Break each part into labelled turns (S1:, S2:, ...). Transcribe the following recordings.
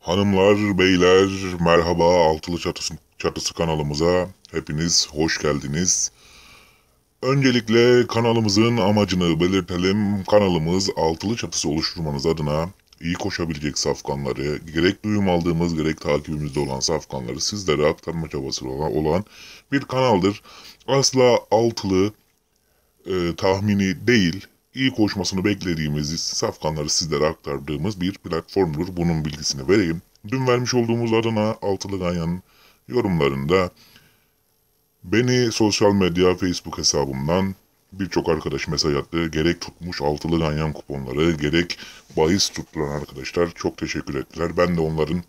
S1: Hanımlar, beyler, merhaba Altılı Çatısı, Çatısı kanalımıza hepiniz hoş geldiniz. Öncelikle kanalımızın amacını belirtelim. Kanalımız Altılı Çatısı oluşturmanız adına iyi koşabilecek safkanları, gerek duyum aldığımız gerek takibimizde olan safkanları sizlere aktarma çabası olan bir kanaldır. Asla altılı e, tahmini değil, iyi koşmasını beklediğimiz safkanları sizlere aktardığımız bir platformdur. Bunun bilgisini vereyim. Dün vermiş olduğumuz adına Altılı Ganyan'ın yorumlarında beni sosyal medya Facebook hesabımdan birçok arkadaş mesaj attı. Gerek tutmuş altılı ganyan kuponları, gerek bahis tutturan arkadaşlar çok teşekkür ettiler. Ben de onların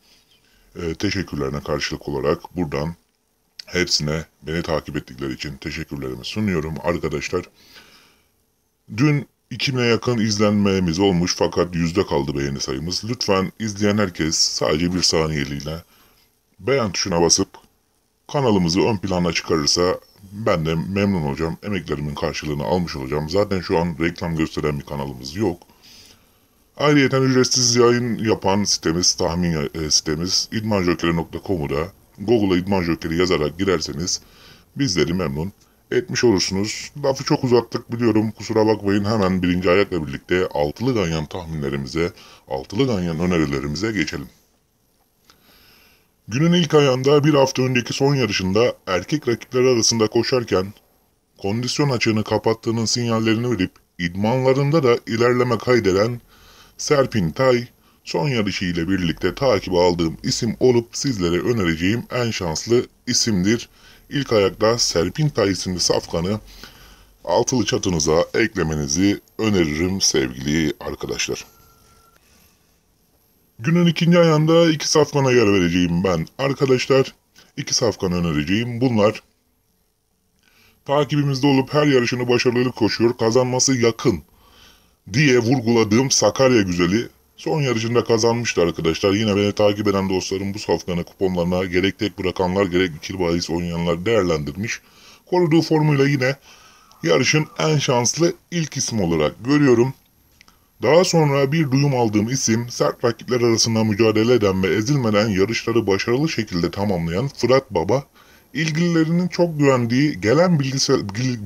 S1: e, teşekkürlerine karşılık olarak buradan hepsine beni takip ettikleri için teşekkürlerimi sunuyorum. Arkadaşlar Dün 2000'e yakın izlenmemiz olmuş fakat yüzde kaldı beğeni sayımız. Lütfen izleyen herkes sadece bir saniyeliğine beğen tuşuna basıp kanalımızı ön plana çıkarırsa ben de memnun olacağım. Emeklerimin karşılığını almış olacağım. Zaten şu an reklam gösteren bir kanalımız yok. Ayrıca ücretsiz yayın yapan sitemiz, tahmin e, sitemiz idmanjokeri.com'u da Google'a idmanjokeri yazarak girerseniz bizleri memnun etmiş olursunuz. Lafı çok uzattık biliyorum kusura bakmayın hemen birinci ayetle birlikte altılı ganyan tahminlerimize, altılı ganyan önerilerimize geçelim. Günün ilk ayağında bir hafta önceki son yarışında erkek rakipler arasında koşarken kondisyon açığını kapattığının sinyallerini verip idmanlarında da ilerleme kaydeden Serpin Tay son yarışı ile birlikte takip aldığım isim olup sizlere önereceğim en şanslı isimdir ilk ayakta Serpinta isimlisi safkanı altılı çatınıza eklemenizi öneririm sevgili arkadaşlar. Günün ikinci ayağında iki safkana yer vereceğim ben. Arkadaşlar iki safkan önereceğim. Bunlar takibimizde olup her yarışını başarılı koşuyor, kazanması yakın diye vurguladığım Sakarya güzeli Son yarışında kazanmıştı arkadaşlar. Yine beni takip eden dostlarım bu safkanı kuponlarına gerek tek bırakanlar gerek ikili bahis oynayanlar değerlendirmiş. Koruduğu formuyla yine yarışın en şanslı ilk isim olarak görüyorum. Daha sonra bir duyum aldığım isim sert rakipler arasında mücadele eden ve ezilmeden yarışları başarılı şekilde tamamlayan Fırat Baba, ilgililerinin çok güvendiği gelen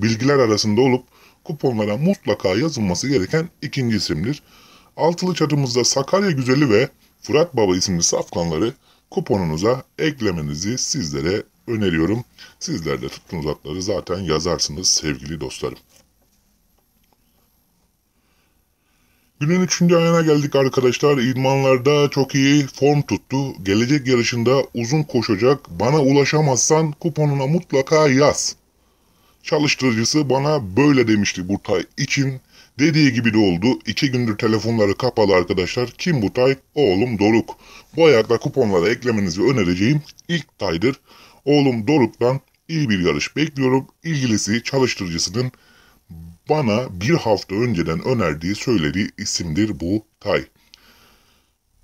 S1: bilgiler arasında olup kuponlara mutlaka yazılması gereken ikinci isimdir. Altılı çadımızda Sakarya Güzeli ve Fırat Baba isimli safkanları kuponunuza eklemenizi sizlere öneriyorum. Sizler de tuttuğunuz atları zaten yazarsınız sevgili dostlarım. Günün üçüncü ayına geldik arkadaşlar. İdmanlarda çok iyi form tuttu. Gelecek yarışında uzun koşacak. Bana ulaşamazsan kuponuna mutlaka yaz. Çalıştırıcısı bana böyle demişti Burtay için. Dediği gibi de oldu. İki gündür telefonları kapalı arkadaşlar. Kim bu Tay? Oğlum Doruk. Bu ayakta kuponlara eklemenizi önereceğim ilk Tay'dır. Oğlum Doruk'tan iyi bir yarış bekliyorum. İlgilisi çalıştırıcısının bana bir hafta önceden önerdiği söylediği isimdir bu Tay.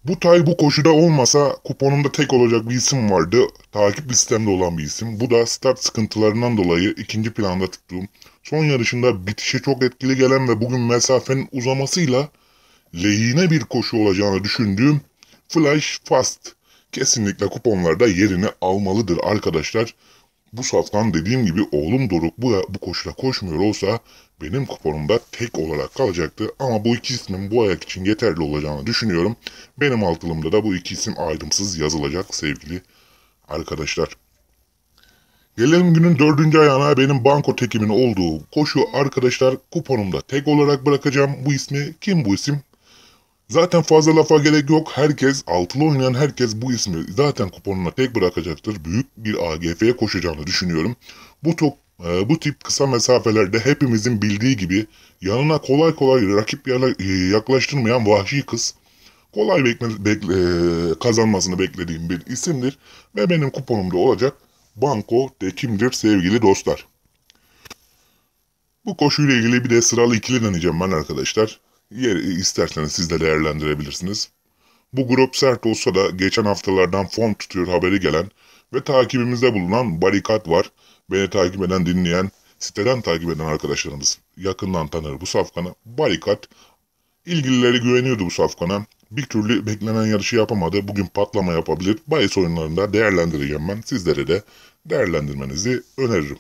S1: Bu Tay bu koşuda olmasa kuponumda tek olacak bir isim vardı. Takip listemde olan bir isim. Bu da start sıkıntılarından dolayı ikinci planda tuttuğum Son yarışında bitişe çok etkili gelen ve bugün mesafenin uzamasıyla lehine bir koşu olacağını düşündüğüm Flash Fast kesinlikle kuponlarda yerini almalıdır arkadaşlar. Bu saftan dediğim gibi oğlum Doruk bu, bu koşuda koşmuyor olsa benim kuponumda tek olarak kalacaktı. Ama bu iki ismin bu ayak için yeterli olacağını düşünüyorum. Benim altılımda da bu iki isim ayrımsız yazılacak sevgili arkadaşlar. Gelelim günün dördüncü ayağına benim banko tekimin olduğu koşu arkadaşlar kuponumda tek olarak bırakacağım bu ismi. Kim bu isim? Zaten fazla lafa gerek yok. Herkes, altılı oynayan herkes bu ismi zaten kuponuna tek bırakacaktır. Büyük bir AGF'ye koşacağını düşünüyorum. Bu, top, e, bu tip kısa mesafelerde hepimizin bildiği gibi yanına kolay kolay rakip e, yaklaştırmayan vahşi kız kolay bekle, bekle, e, kazanmasını beklediğim bir isimdir ve benim kuponumda olacak. Banko de kimdir sevgili dostlar? Bu koşuyla ilgili bir de sıralı ikili deneyeceğim ben arkadaşlar. Yer, isterseniz siz de değerlendirebilirsiniz. Bu grup sert olsa da geçen haftalardan form tutuyor haberi gelen ve takibimizde bulunan barikat var. Beni takip eden, dinleyen, siteden takip eden arkadaşlarımız yakından tanır bu safkanı. Barikat ilgilileri güveniyordu bu safkana bir türlü beklenen yarışı yapamadı. Bugün patlama yapabilir. Bayis oyunlarında değerlendireceğim ben. Sizlere de değerlendirmenizi öneririm.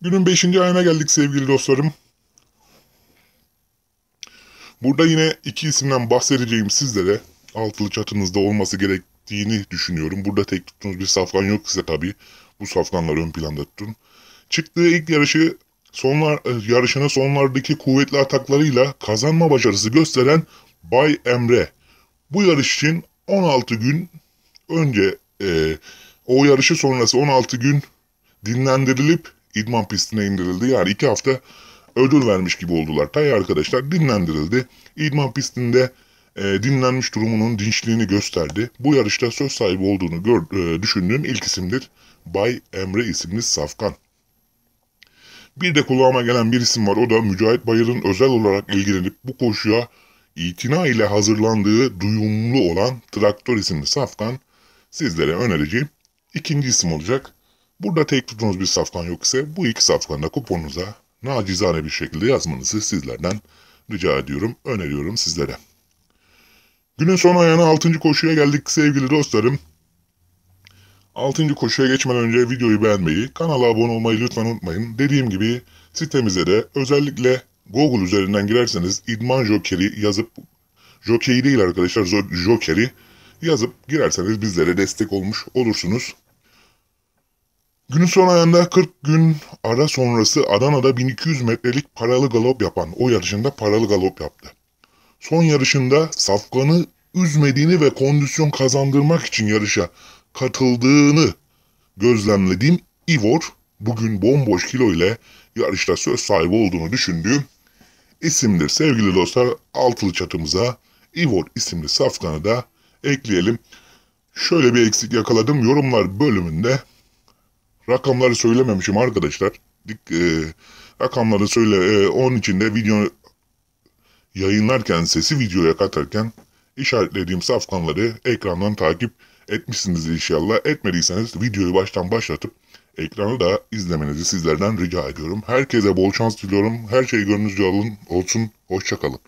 S1: Günün 5. ayına geldik sevgili dostlarım. Burada yine iki isimden bahsedeceğim sizlere. Altılı çatınızda olması gerektiğini düşünüyorum. Burada tek tuttuğunuz bir safran yok size tabi. Bu safranları ön planda tutun. Çıktığı ilk yarışı sonlar, e, yarışını sonlardaki kuvvetli ataklarıyla kazanma başarısı gösteren Bay Emre. Bu yarış için 16 gün önce e, o yarışı sonrası 16 gün dinlendirilip idman pistine indirildi. Yani 2 hafta ödül vermiş gibi oldular. Tay arkadaşlar dinlendirildi. İdman pistinde e, dinlenmiş durumunun dinçliğini gösterdi. Bu yarışta söz sahibi olduğunu gör, e, düşündüğüm ilk isimdir. Bay Emre isimli Safkan. Bir de kulağıma gelen bir isim var. O da Mücahit Bayır'ın özel olarak ilgilenip bu koşuya itina ile hazırlandığı duyumlu olan Traktör isimli safkan sizlere önereceğim ikinci isim olacak. Burada tek tuttuğunuz bir safkan yok ise bu iki safkanı da kuponunuza nacizane bir şekilde yazmanızı sizlerden rica ediyorum, öneriyorum sizlere. Günün son ayağına 6. koşuya geldik sevgili dostlarım. 6. koşuya geçmeden önce videoyu beğenmeyi, kanala abone olmayı lütfen unutmayın. Dediğim gibi sitemize de özellikle Google üzerinden girerseniz idman jokeri yazıp Jokeri değil arkadaşlar jokeri yazıp girerseniz bizlere destek olmuş olursunuz. Günün son ayında 40 gün ara sonrası Adana'da 1200 metrelik paralı galop yapan o yarışında paralı galop yaptı. Son yarışında safkanı üzmediğini ve kondisyon kazandırmak için yarışa katıldığını gözlemlediğim Ivor bugün bomboş kilo ile yarışta söz sahibi olduğunu düşündüğüm isimdir. Sevgili dostlar altılı çatımıza Ivor isimli safkanı da ekleyelim. Şöyle bir eksik yakaladım yorumlar bölümünde rakamları söylememişim arkadaşlar. Dik, e, rakamları söyle e, onun için de video yayınlarken sesi videoya katarken işaretlediğim safkanları ekrandan takip Etmişsiniz inşallah. Etmediyseniz videoyu baştan başlatıp ekranı da izlemenizi sizlerden rica ediyorum. Herkese bol şans diliyorum. Her şeyi gönlünüzce alın, olsun. Hoşçakalın.